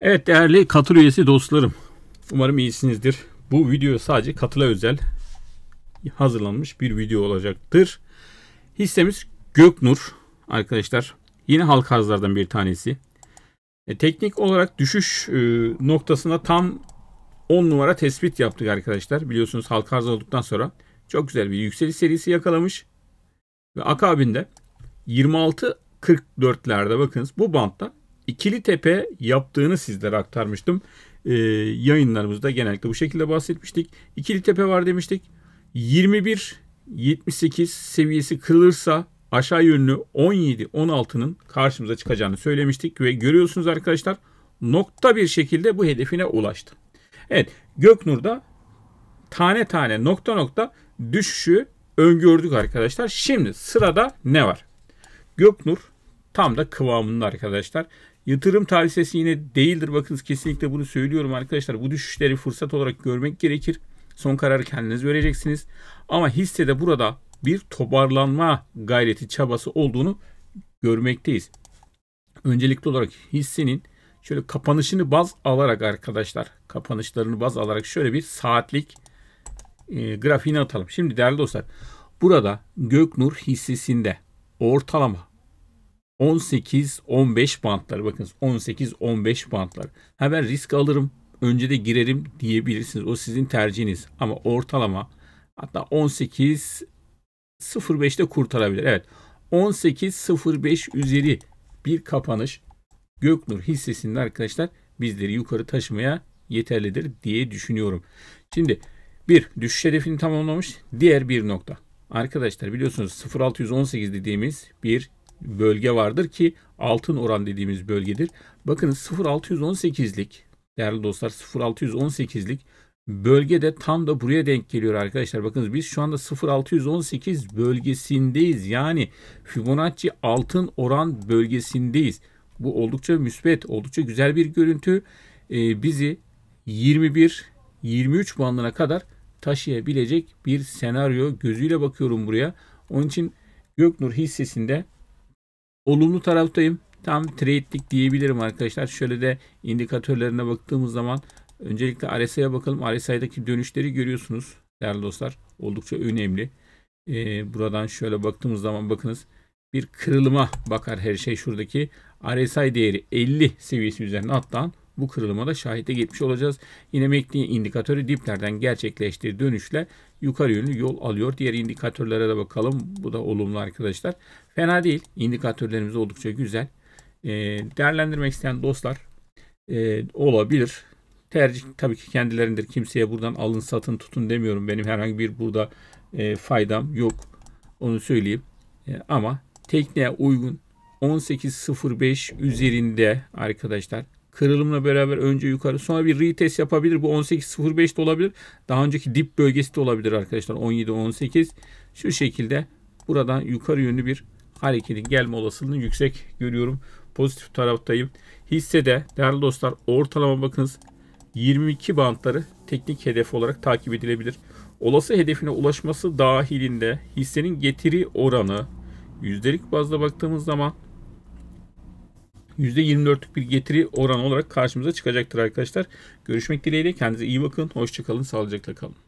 Evet değerli katıl üyesi dostlarım. Umarım iyisinizdir. Bu video sadece katıla özel hazırlanmış bir video olacaktır. Hissemiz Göknur arkadaşlar. Yine halk arzlardan bir tanesi. E, teknik olarak düşüş e, noktasına tam 10 numara tespit yaptık arkadaşlar. Biliyorsunuz halk arz olduktan sonra çok güzel bir yükseliş serisi yakalamış. Ve akabinde 26 26.44'lerde bakınız bu bantta İkili Tepe yaptığını sizlere aktarmıştım. Ee, yayınlarımızda genellikle bu şekilde bahsetmiştik. İkili Tepe var demiştik. 21 78 seviyesi kırılırsa aşağı yönlü 17 16'nın karşımıza çıkacağını söylemiştik ve görüyorsunuz arkadaşlar nokta bir şekilde bu hedefine ulaştı. Evet Göknur'da tane tane nokta nokta düşüşü öngördük arkadaşlar. Şimdi sırada ne var? Göknur Tam da kıvamında arkadaşlar. Yatırım tavsiyesi yine değildir. Bakınız kesinlikle bunu söylüyorum arkadaşlar. Bu düşüşleri fırsat olarak görmek gerekir. Son kararı kendiniz vereceksiniz. Ama hissede burada bir toparlanma gayreti çabası olduğunu görmekteyiz. Öncelikli olarak hissenin şöyle kapanışını baz alarak arkadaşlar kapanışlarını baz alarak şöyle bir saatlik e, grafiğini atalım. Şimdi değerli dostlar burada Göknur hissesinde ortalama 18-15 bantlar bakınız 18-15 bantlar. Ha ben risk alırım önce de girerim diyebilirsiniz. O sizin tercihiniz ama ortalama hatta 18 05'te kurtarabilir. Evet 18, 05 üzeri bir kapanış Göknur hissesinde arkadaşlar bizleri yukarı taşımaya yeterlidir diye düşünüyorum. Şimdi bir düşüş hedefini tamamlamış. Diğer bir nokta. Arkadaşlar biliyorsunuz 0618 dediğimiz bir bölge vardır ki altın oran dediğimiz bölgedir. Bakın 0.618'lik değerli dostlar 0.618'lik bölge de tam da buraya denk geliyor arkadaşlar. Bakınız biz şu anda 0.618 bölgesindeyiz. Yani Fibonacci altın oran bölgesindeyiz. Bu oldukça müsbet, oldukça güzel bir görüntü. Ee, bizi 21-23 bandına kadar taşıyabilecek bir senaryo gözüyle bakıyorum buraya. Onun için Göknur hissesinde olumlu taraftayım. Tam trade'lik diyebilirim arkadaşlar. Şöyle de indikatörlerine baktığımız zaman öncelikle RSI'ye bakalım. RSI'daki dönüşleri görüyorsunuz değerli dostlar. Oldukça önemli. Ee, buradan şöyle baktığımız zaman bakınız bir kırılıma bakar her şey şuradaki RSI değeri 50 seviyesi üzerine attan bu kırılıma da şahite gitmiş olacağız. Yine MACD indikatörü diplerden gerçekleştiği dönüşle yukarı yönlü yol alıyor. Diğer indikatörlere de bakalım. Bu da olumlu arkadaşlar. Fena değil. İndikatörlerimiz oldukça güzel. E, değerlendirmek isteyen dostlar e, olabilir. Tercih tabii ki kendilerindir. Kimseye buradan alın satın tutun demiyorum. Benim herhangi bir burada e, faydam yok. Onu söyleyeyim. E, ama tekneye uygun 18.05 üzerinde arkadaşlar kırılımla beraber önce yukarı sonra bir retest yapabilir. Bu 18.05 de olabilir. Daha önceki dip bölgesi de olabilir arkadaşlar. 17-18 şu şekilde buradan yukarı yönlü bir hareketin gelme olasılığını yüksek görüyorum. Pozitif taraftayım. de değerli dostlar ortalama bakınız 22 bantları teknik hedef olarak takip edilebilir. Olası hedefine ulaşması dahilinde hissenin getiri oranı yüzdelik bazda baktığımız zaman %24'lük bir getiri oranı olarak karşımıza çıkacaktır arkadaşlar. Görüşmek dileğiyle. Kendinize iyi bakın. Hoşçakalın. Sağlıcakla kalın.